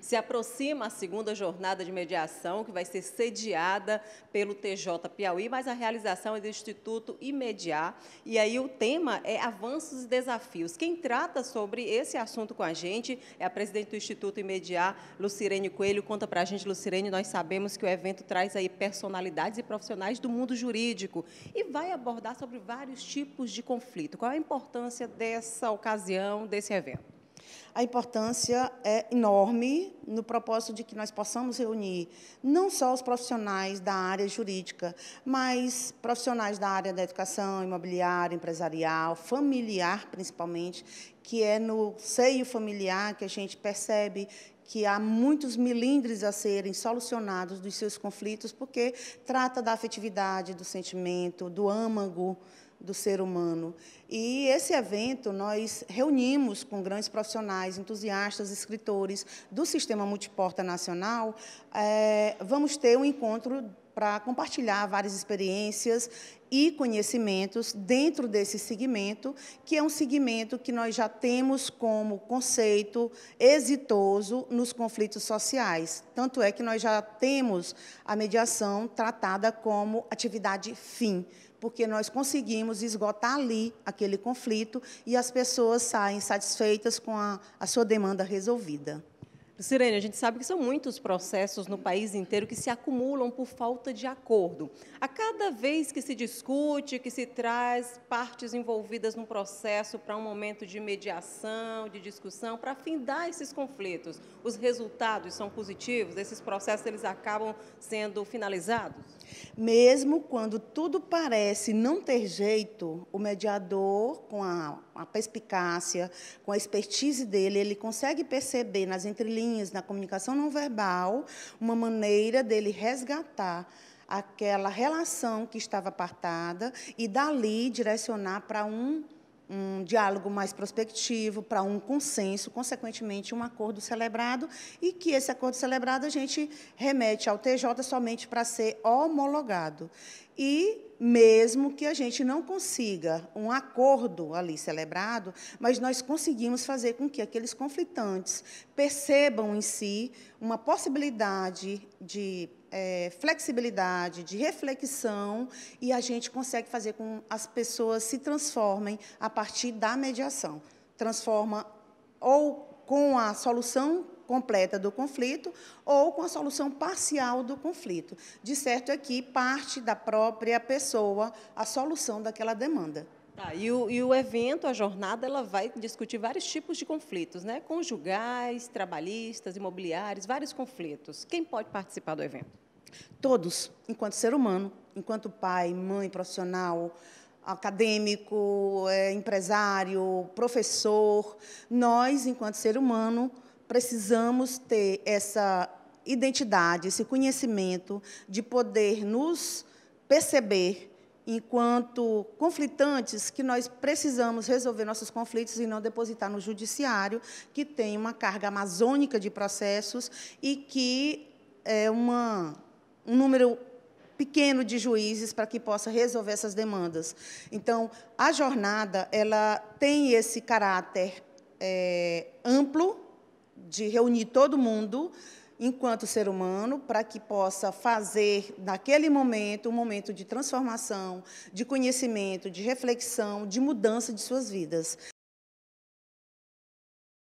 Se aproxima a segunda jornada de mediação, que vai ser sediada pelo TJ Piauí, mas a realização é do Instituto Imediar. E aí o tema é avanços e desafios. Quem trata sobre esse assunto com a gente é a presidente do Instituto Imediar, Lucirene Coelho. Conta para a gente, Lucirene, nós sabemos que o evento traz aí personalidades e profissionais do mundo jurídico e vai abordar sobre vários tipos de conflito. Qual a importância dessa ocasião, desse evento? A importância é enorme no propósito de que nós possamos reunir não só os profissionais da área jurídica, mas profissionais da área da educação, imobiliária, empresarial, familiar, principalmente, que é no seio familiar que a gente percebe que há muitos milindres a serem solucionados dos seus conflitos, porque trata da afetividade, do sentimento, do âmago do ser humano. E esse evento nós reunimos com grandes profissionais, entusiastas, escritores do Sistema Multiporta Nacional. É, vamos ter um encontro para compartilhar várias experiências e conhecimentos dentro desse segmento, que é um segmento que nós já temos como conceito exitoso nos conflitos sociais. Tanto é que nós já temos a mediação tratada como atividade fim, porque nós conseguimos esgotar ali aquele conflito e as pessoas saem satisfeitas com a, a sua demanda resolvida. Sirene, a gente sabe que são muitos processos no país inteiro que se acumulam por falta de acordo. A cada vez que se discute, que se traz partes envolvidas num processo para um momento de mediação, de discussão, para afindar esses conflitos, os resultados são positivos? Esses processos eles acabam sendo finalizados? Mesmo quando tudo parece não ter jeito, o mediador, com a, a perspicácia, com a expertise dele, ele consegue perceber nas entrelinhas linhas, na comunicação não verbal, uma maneira dele resgatar aquela relação que estava apartada e dali direcionar para um um diálogo mais prospectivo, para um consenso, consequentemente, um acordo celebrado, e que esse acordo celebrado a gente remete ao TJ somente para ser homologado. E, mesmo que a gente não consiga um acordo ali celebrado, mas nós conseguimos fazer com que aqueles conflitantes percebam em si uma possibilidade de é, flexibilidade, de reflexão, e a gente consegue fazer com que as pessoas se transformem a partir da mediação. Transforma ou com a solução completa do conflito ou com a solução parcial do conflito. De certo, aqui é parte da própria pessoa a solução daquela demanda. Tá, e, o, e o evento, a jornada, ela vai discutir vários tipos de conflitos, né? Conjugais, trabalhistas, imobiliários, vários conflitos. Quem pode participar do evento? Todos, enquanto ser humano, enquanto pai, mãe, profissional, acadêmico, é, empresário, professor, nós, enquanto ser humano, precisamos ter essa identidade, esse conhecimento de poder nos perceber enquanto conflitantes, que nós precisamos resolver nossos conflitos e não depositar no judiciário, que tem uma carga amazônica de processos e que é uma, um número pequeno de juízes para que possa resolver essas demandas. Então, a jornada ela tem esse caráter é, amplo de reunir todo mundo, enquanto ser humano, para que possa fazer, naquele momento, um momento de transformação, de conhecimento, de reflexão, de mudança de suas vidas.